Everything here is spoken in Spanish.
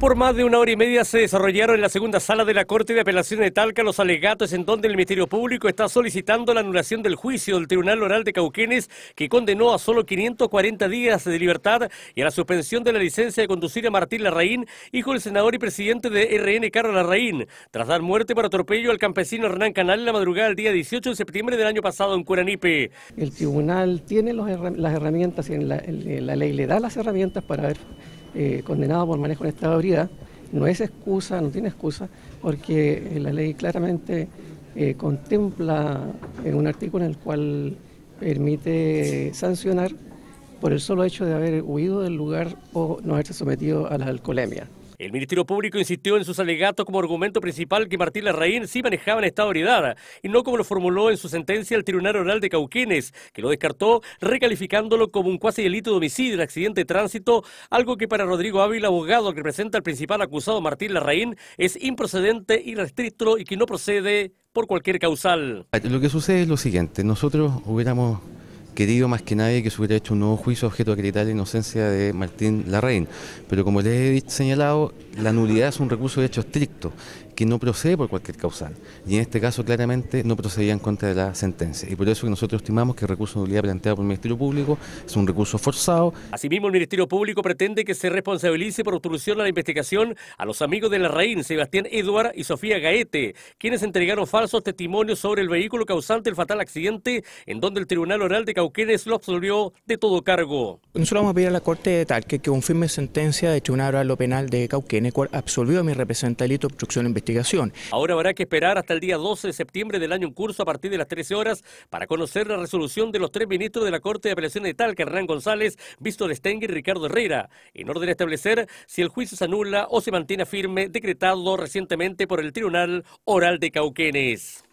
Por más de una hora y media se desarrollaron en la segunda sala de la Corte de Apelación de Talca los alegatos en donde el Ministerio Público está solicitando la anulación del juicio del Tribunal Oral de Cauquenes que condenó a solo 540 días de libertad y a la suspensión de la licencia de conducir a Martín Larraín, hijo del senador y presidente de RN Carlos Larraín, tras dar muerte por atropello al campesino Hernán Canal en la madrugada del día 18 de septiembre del año pasado en Curanipe. El tribunal tiene las herramientas, y la ley le da las herramientas para ver eh, condenado por manejo en estado de ebriedad, no es excusa, no tiene excusa, porque eh, la ley claramente eh, contempla en un artículo en el cual permite sancionar por el solo hecho de haber huido del lugar o no haberse sometido a la alcoholemia. El Ministerio Público insistió en sus alegatos como argumento principal que Martín Larraín sí manejaba en estado de y no como lo formuló en su sentencia el Tribunal Oral de Cauquenes, que lo descartó recalificándolo como un cuasi delito de homicidio en accidente de tránsito, algo que para Rodrigo Ávila, abogado que representa al principal acusado Martín Larraín, es improcedente, irrestricto y que no procede por cualquier causal. Lo que sucede es lo siguiente, nosotros hubiéramos querido más que nadie que se hubiera hecho un nuevo juicio objeto de acreditar la inocencia de Martín Larraín. Pero como les he señalado, la nulidad es un recurso de hecho estricto que no procede por cualquier causal. Y en este caso claramente no procedía en contra de la sentencia. Y por eso que nosotros estimamos que el recurso de nulidad planteado por el Ministerio Público es un recurso forzado. Asimismo, el Ministerio Público pretende que se responsabilice por obstrucción a la investigación a los amigos de la RAIN... Sebastián Eduard y Sofía Gaete, quienes entregaron falsos testimonios sobre el vehículo causante del fatal accidente en donde el Tribunal Oral de Cauquenes lo absolvió de todo cargo. Nosotros vamos a pedir a la Corte de Talque que confirme sentencia de Tribunal Oral Penal de Cauquenes, cual absolvió a mi representante delito obstrucción en Ahora habrá que esperar hasta el día 12 de septiembre del año en curso a partir de las 13 horas para conocer la resolución de los tres ministros de la Corte de Apelación de Talca, Hernán González, Víctor Stengue y Ricardo Herrera, en orden de establecer si el juicio se anula o se mantiene firme, decretado recientemente por el Tribunal Oral de Cauquenes.